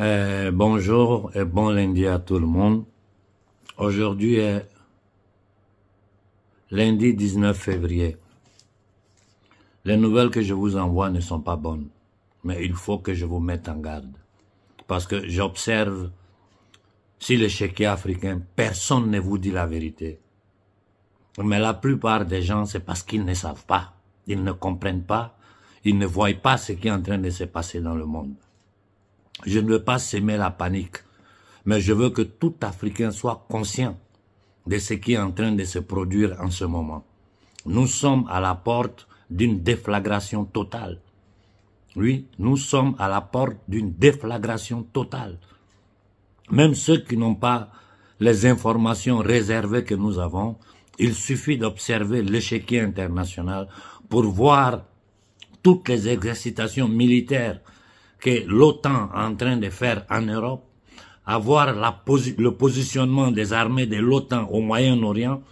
Euh, bonjour et bon lundi à tout le monde. Aujourd'hui est lundi 19 février. Les nouvelles que je vous envoie ne sont pas bonnes, mais il faut que je vous mette en garde. Parce que j'observe, si le chéquier africain, personne ne vous dit la vérité. Mais la plupart des gens, c'est parce qu'ils ne savent pas, ils ne comprennent pas, ils ne voient pas ce qui est en train de se passer dans le monde. Je ne veux pas s'aimer la panique, mais je veux que tout Africain soit conscient de ce qui est en train de se produire en ce moment. Nous sommes à la porte d'une déflagration totale. Oui, nous sommes à la porte d'une déflagration totale. Même ceux qui n'ont pas les informations réservées que nous avons, il suffit d'observer l'échiquier international pour voir toutes les exercitations militaires que l'OTAN est en train de faire en Europe, avoir la le positionnement des armées de l'OTAN au Moyen-Orient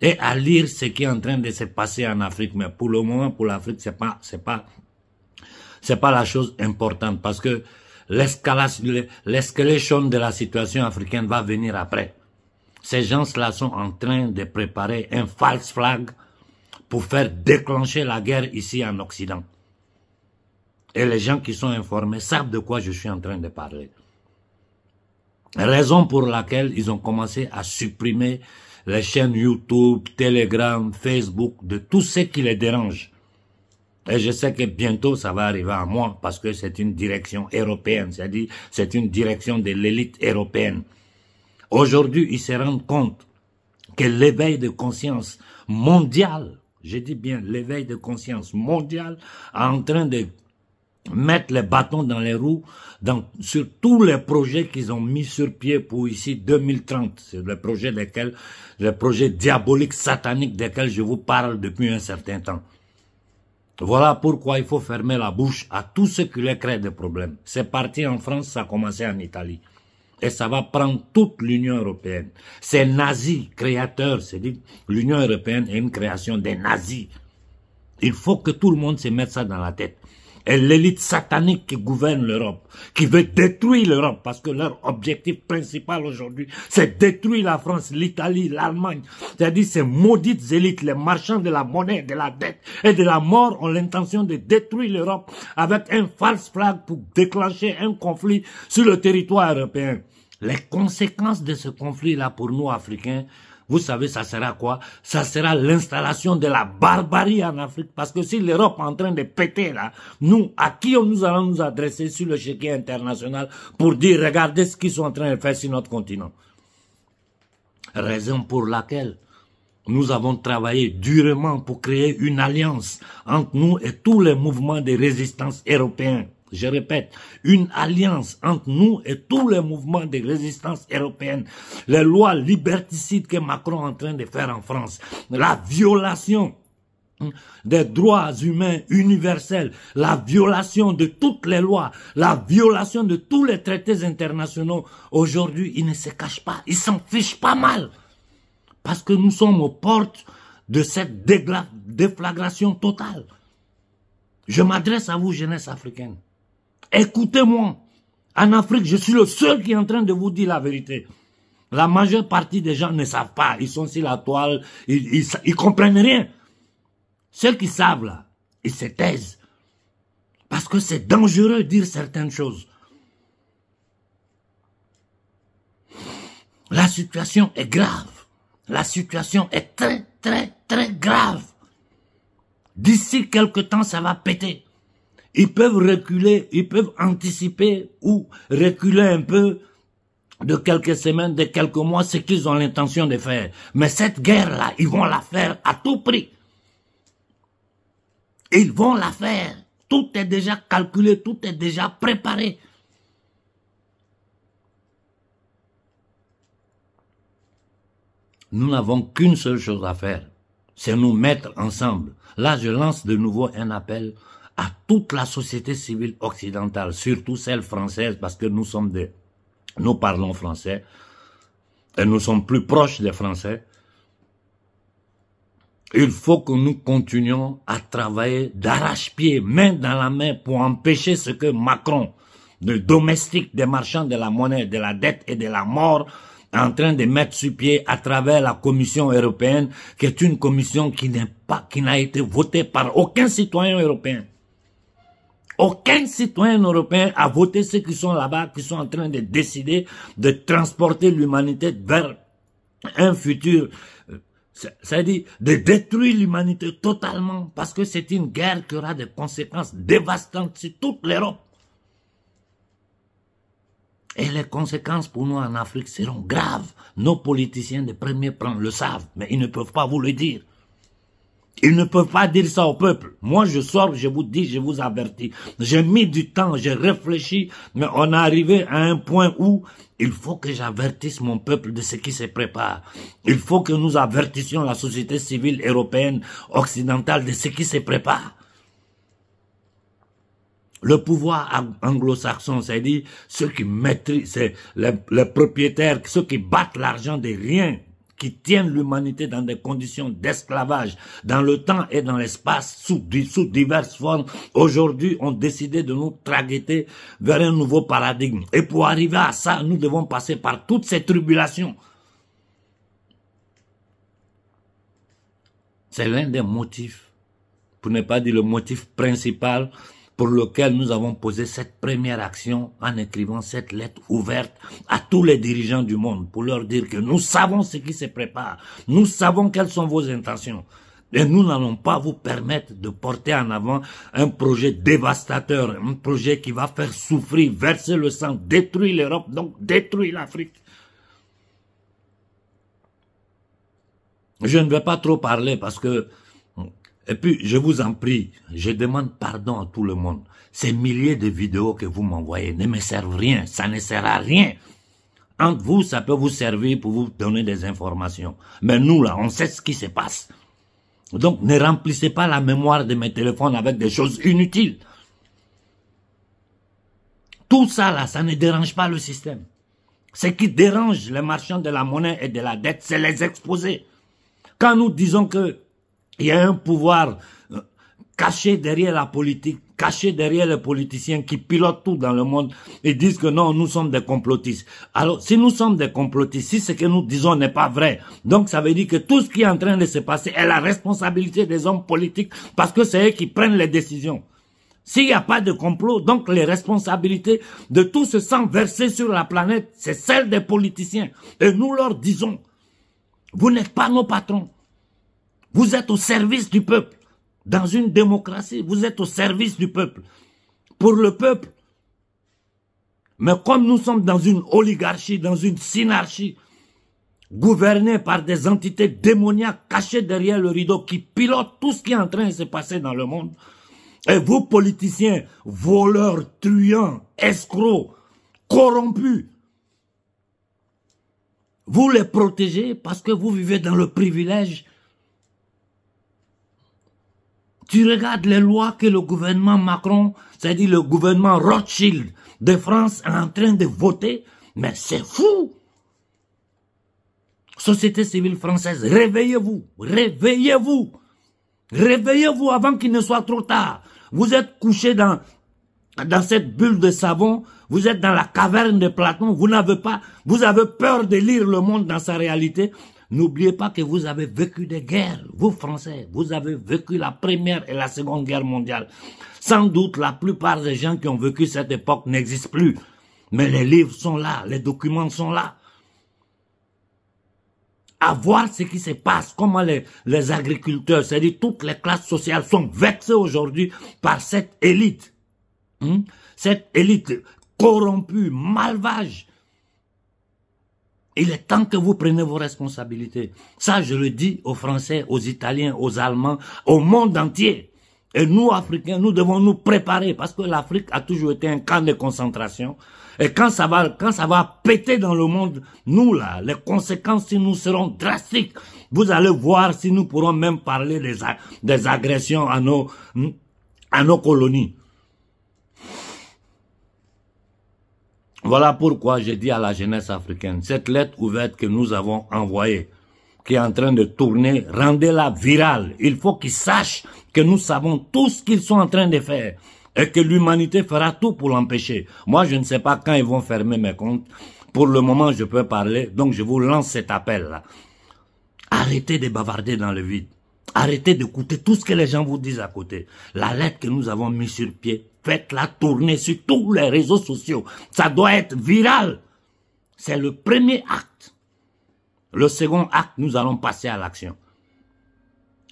et à lire ce qui est en train de se passer en Afrique. Mais pour le moment, pour l'Afrique, c'est pas, c'est pas, c'est pas la chose importante parce que l'escalation de la situation africaine va venir après. Ces gens-là sont en train de préparer un false flag pour faire déclencher la guerre ici en Occident. Et les gens qui sont informés savent de quoi je suis en train de parler. Raison pour laquelle ils ont commencé à supprimer les chaînes YouTube, Telegram, Facebook, de tout ce qui les dérange. Et je sais que bientôt ça va arriver à moi parce que c'est une direction européenne, c'est-à-dire c'est une direction de l'élite européenne. Aujourd'hui, ils se rendent compte que l'éveil de conscience mondial, je dis bien l'éveil de conscience mondial, est en train de mettre les bâtons dans les roues dans, sur tous les projets qu'ils ont mis sur pied pour ici 2030. C'est le projet desquels, le projet diabolique, satanique desquels je vous parle depuis un certain temps. Voilà pourquoi il faut fermer la bouche à tout ce qui les crée des problèmes. C'est parti en France, ça a commencé en Italie. Et ça va prendre toute l'Union européenne. Ces nazis créateurs, c'est dit, l'Union européenne est une création des nazis. Il faut que tout le monde se mette ça dans la tête et l'élite satanique qui gouverne l'Europe, qui veut détruire l'Europe, parce que leur objectif principal aujourd'hui, c'est détruire la France, l'Italie, l'Allemagne. C'est-à-dire ces maudites élites, les marchands de la monnaie, de la dette et de la mort, ont l'intention de détruire l'Europe avec un false flag pour déclencher un conflit sur le territoire européen. Les conséquences de ce conflit-là pour nous, Africains, vous savez, ça sera quoi Ça sera l'installation de la barbarie en Afrique. Parce que si l'Europe est en train de péter là, nous, à qui nous allons nous adresser sur le chéquier international pour dire, regardez ce qu'ils sont en train de faire sur notre continent Raison pour laquelle nous avons travaillé durement pour créer une alliance entre nous et tous les mouvements de résistance européens je répète, une alliance entre nous et tous les mouvements de résistance européenne, les lois liberticides que Macron est en train de faire en France, la violation des droits humains universels, la violation de toutes les lois, la violation de tous les traités internationaux. Aujourd'hui, ils ne se cachent pas, ils s'en fichent pas mal, parce que nous sommes aux portes de cette déflagration totale. Je m'adresse à vous, jeunesse africaine. Écoutez-moi. En Afrique, je suis le seul qui est en train de vous dire la vérité. La majeure partie des gens ne savent pas. Ils sont sur la toile. Ils, ils, comprennent rien. Ceux qui savent, là, ils se taisent. Parce que c'est dangereux de dire certaines choses. La situation est grave. La situation est très, très, très grave. D'ici quelques temps, ça va péter. Ils peuvent reculer, ils peuvent anticiper ou reculer un peu de quelques semaines, de quelques mois, ce qu'ils ont l'intention de faire. Mais cette guerre-là, ils vont la faire à tout prix. Ils vont la faire. Tout est déjà calculé, tout est déjà préparé. Nous n'avons qu'une seule chose à faire, c'est nous mettre ensemble. Là, je lance de nouveau un appel à toute la société civile occidentale, surtout celle française, parce que nous sommes des, nous parlons français, et nous sommes plus proches des Français. Il faut que nous continuions à travailler d'arrache-pied, main dans la main, pour empêcher ce que Macron, le domestique des marchands de la monnaie, de la dette et de la mort, est en train de mettre sur pied à travers la Commission européenne, qui est une commission qui n'est pas, qui n'a été votée par aucun citoyen européen. Aucun citoyen européen a voté ceux qui sont là-bas, qui sont en train de décider de transporter l'humanité vers un futur euh, c'est-à-dire de détruire l'humanité totalement parce que c'est une guerre qui aura des conséquences dévastantes sur toute l'Europe. Et les conséquences pour nous en Afrique seront graves. Nos politiciens de premier plan le savent, mais ils ne peuvent pas vous le dire. Ils ne peuvent pas dire ça au peuple. Moi, je sors, je vous dis, je vous avertis. J'ai mis du temps, j'ai réfléchi, mais on est arrivé à un point où il faut que j'avertisse mon peuple de ce qui se prépare. Il faut que nous avertissions la société civile européenne occidentale de ce qui se prépare. Le pouvoir anglo-saxon, c'est c'est-à-dire ceux qui maîtrisent, les, les propriétaires, ceux qui battent l'argent des rien qui tiennent l'humanité dans des conditions d'esclavage, dans le temps et dans l'espace, sous, diverses formes, aujourd'hui ont décidé de nous tragueter vers un nouveau paradigme. Et pour arriver à ça, nous devons passer par toutes ces tribulations. C'est l'un des motifs, pour ne pas dire le motif principal pour lequel nous avons posé cette première action en écrivant cette lettre ouverte à tous les dirigeants du monde pour leur dire que nous savons ce qui se prépare, nous savons quelles sont vos intentions. Et nous n'allons pas vous permettre de porter en avant un projet dévastateur, un projet qui va faire souffrir, verser le sang, détruire l'Europe, donc détruire l'Afrique. Je ne vais pas trop parler parce que et puis, je vous en prie, je demande pardon à tout le monde. Ces milliers de vidéos que vous m'envoyez ne me servent rien, ça ne sert à rien. Entre vous, ça peut vous servir pour vous donner des informations. Mais nous, là, on sait ce qui se passe. Donc, ne remplissez pas la mémoire de mes téléphones avec des choses inutiles. Tout ça, là, ça ne dérange pas le système. Ce qui dérange les marchands de la monnaie et de la dette, c'est les exposer Quand nous disons que il y a un pouvoir euh, caché derrière la politique, caché derrière les politiciens qui pilotent tout dans le monde et disent que non, nous sommes des complotistes. Alors, si nous sommes des complotistes, si ce que nous disons n'est pas vrai, donc ça veut dire que tout ce qui est en train de se passer est la responsabilité des hommes politiques parce que c'est eux qui prennent les décisions. S'il n'y a pas de complot, donc les responsabilités de tout ce sang versé sur la planète, c'est celle des politiciens. Et nous leur disons, vous n'êtes pas nos patrons. Vous êtes au service du peuple. Dans une démocratie, vous êtes au service du peuple. Pour le peuple. Mais comme nous sommes dans une oligarchie, dans une synarchie, gouvernée par des entités démoniaques cachées derrière le rideau qui pilotent tout ce qui est en train de se passer dans le monde, et vous, politiciens, voleurs, truands, escrocs, corrompus, vous les protégez parce que vous vivez dans le privilège tu regardes les lois que le gouvernement Macron, c'est-à-dire le gouvernement Rothschild de France est en train de voter, mais c'est fou. Société civile française, réveillez-vous, réveillez-vous, réveillez-vous avant qu'il ne soit trop tard. Vous êtes couché dans, dans cette bulle de savon, vous êtes dans la caverne de Platon, vous n'avez pas, vous avez peur de lire le monde dans sa réalité, N'oubliez pas que vous avez vécu des guerres, vous Français, vous avez vécu la Première et la Seconde Guerre mondiale. Sans doute, la plupart des gens qui ont vécu cette époque n'existent plus. Mais les livres sont là, les documents sont là. À voir ce qui se passe, comment les, agriculteurs, c'est-à-dire toutes les classes sociales sont vexées aujourd'hui par cette élite. Hmm? Cette élite corrompue, malvage, il est temps que vous preniez vos responsabilités. Ça, je le dis aux Français, aux Italiens, aux Allemands, au monde entier. Et nous, Africains, nous devons nous préparer parce que l'Afrique a toujours été un camp de concentration. Et quand ça va, quand ça va péter dans le monde, nous là, les conséquences si nous serons drastiques. Vous allez voir si nous pourrons même parler des, des agressions à nos, à nos colonies. Voilà pourquoi j'ai dit à la jeunesse africaine, cette lettre ouverte que nous avons envoyée, qui est en train de tourner, rendez-la virale. Il faut qu'ils sachent que nous savons tout ce qu'ils sont en train de faire et que l'humanité fera tout pour l'empêcher. Moi, je ne sais pas quand ils vont fermer mes comptes. Pour le moment, je peux parler, donc je vous lance cet appel-là. Arrêtez de bavarder dans le vide. Arrêtez d'écouter tout ce que les gens vous disent à côté. La lettre que nous avons mise sur pied Faites la tourner sur tous les réseaux sociaux. Ça doit être viral. C'est le premier acte. Le second acte, nous allons passer à l'action.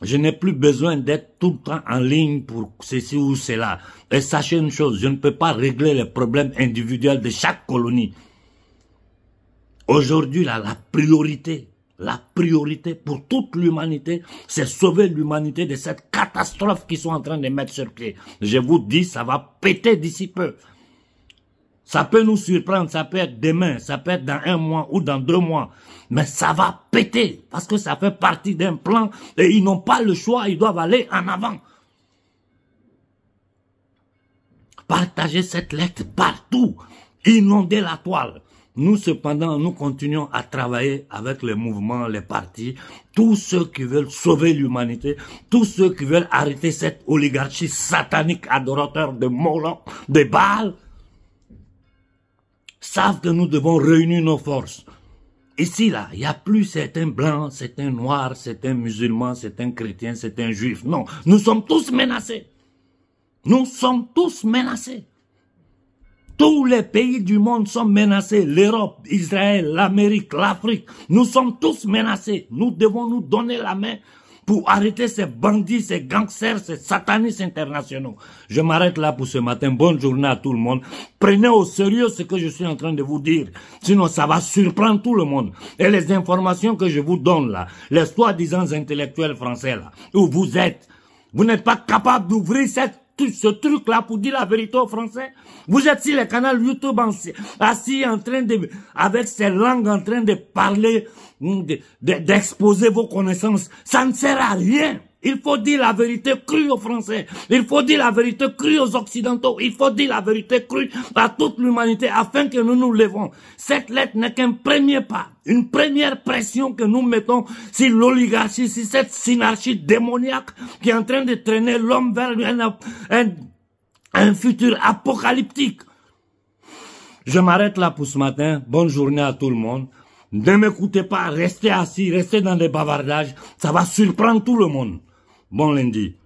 Je n'ai plus besoin d'être tout le temps en ligne pour ceci ou cela. Et sachez une chose, je ne peux pas régler les problèmes individuels de chaque colonie. Aujourd'hui, là, la priorité la priorité pour toute l'humanité, c'est sauver l'humanité de cette catastrophe qu'ils sont en train de mettre sur pied. Je vous dis, ça va péter d'ici peu. Ça peut nous surprendre, ça peut être demain, ça peut être dans un mois ou dans deux mois. Mais ça va péter parce que ça fait partie d'un plan et ils n'ont pas le choix, ils doivent aller en avant. Partagez cette lettre partout. Inondez la toile. Nous, cependant, nous continuons à travailler avec les mouvements, les partis, tous ceux qui veulent sauver l'humanité, tous ceux qui veulent arrêter cette oligarchie satanique adorateur de Molan, de Baal, savent que nous devons réunir nos forces. Ici, là, il n'y a plus c'est c'est un un blanc, noir, c'est un musulman, c'est un chrétien, c'est un juif. Non, nous sommes tous menacés. Nous sommes tous menacés. Tous les pays du monde sont menacés. L'Europe, Israël, l'Amérique, l'Afrique. Nous sommes tous menacés. Nous devons nous donner la main pour arrêter ces bandits, ces gangsters, ces satanistes internationaux. Je m'arrête là pour ce matin. Bonne journée à tout le monde. Prenez au sérieux ce que je suis en train de vous dire. Sinon, ça va surprendre tout le monde. Et les informations que je vous donne là, les soi-disant intellectuels français là, où vous êtes, vous n'êtes pas capable d'ouvrir cette ce truc-là pour dire la vérité aux Français. Vous êtes sur les canaux YouTube assis en train de, avec ces langues en train de parler, mm, d'exposer vos connaissances. Ça ne sert à rien. Il faut dire la vérité crue aux Français. Il faut dire la vérité crue aux Occidentaux. Il faut dire la vérité crue à toute l'humanité afin que nous nous levons. Cette lettre n'est qu'un premier pas, une première pression que nous mettons sur l'oligarchie, sur cette synarchie démoniaque qui est en train de traîner l'homme vers un, un, un futur apocalyptique. Je m'arrête là pour ce matin. Bonne journée à tout le monde. Ne m'écoutez pas, restez assis, restez dans des bavardages. Ça va surprendre tout le monde. bon lundi